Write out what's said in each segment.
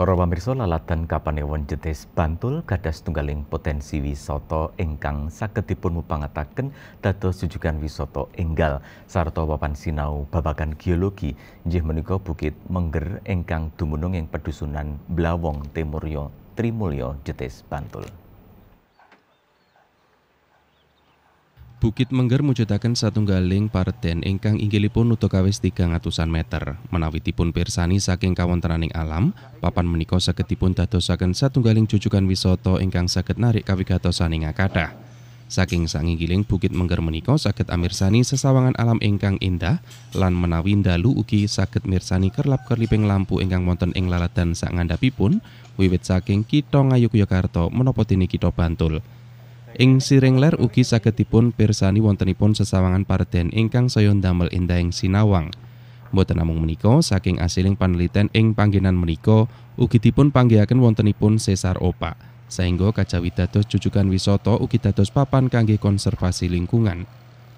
Para pamirsa lalatan Kapanewon jetes Bantul gadas tunggaling potensi wisata ingkang saged dipun mupangataken dados sujukan wisata enggal sarta papan sinau babagan geologi inggih menika Bukit Mengger ingkang dumunung ing pedusunan Blawong Timuryo Trimulyo jetes Bantul. Bukit Mengger satu satunggaling parten ingkang inggilipun nutukawis 300-an meter. Menawi tipun pirsani saking kawontenaning alam, papan menika sagedipun satu satunggaling jujukan wisoto ingkang saged narik kawigatosaning akadah. Saking sanginggiling Bukit Mengger menika saged amirsani sesawangan alam ingkang indah lan menawi dalu ugi saged mirsani kerlap-kerliping lampu ingkang wonten ing laladan sak ngandhapipun wiwit saking Kitha Ngayogyakarta menapa dene Kitha Bantul. Ing siring ler ugi sagedipun pirsani wontenipun sesawangan parten ingkang saya indah yang sinawang. Mboten namung menika saking asiling paneliten ing panggenan menika ugi dipun panggihaken wontenipun sesar opa. sehingga kajawi dados cucukan wisata ugi dados papan kangge konservasi lingkungan.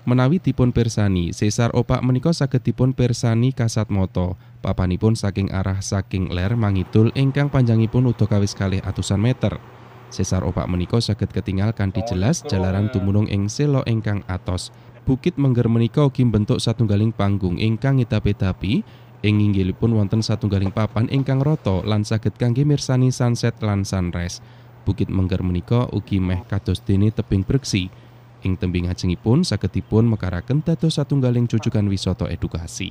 Menawi dipun pirsani, sesar opak menika saged dipun pirsani kasat moto Papanipun saking arah saking ler mangidul ingkang panjangipun uda kawis kalih atusan meter. Sesar opak menika saged ketingalkan jelas jalaran tumunung ing selo ingkang atos. Bukit Mengger menika ugi bentuk satunggaling panggung ingkang ngitapi-tapi ing inggilipun wonten satunggaling papan ingkang rata lan saged kangge mirsani sunset lan sunrise. Bukit Mengger menika ugi meh kados dene tebing breksi. Ing tembing ajengipun saged dipun mekaraken dados satunggaling cucukan wisata edukasi.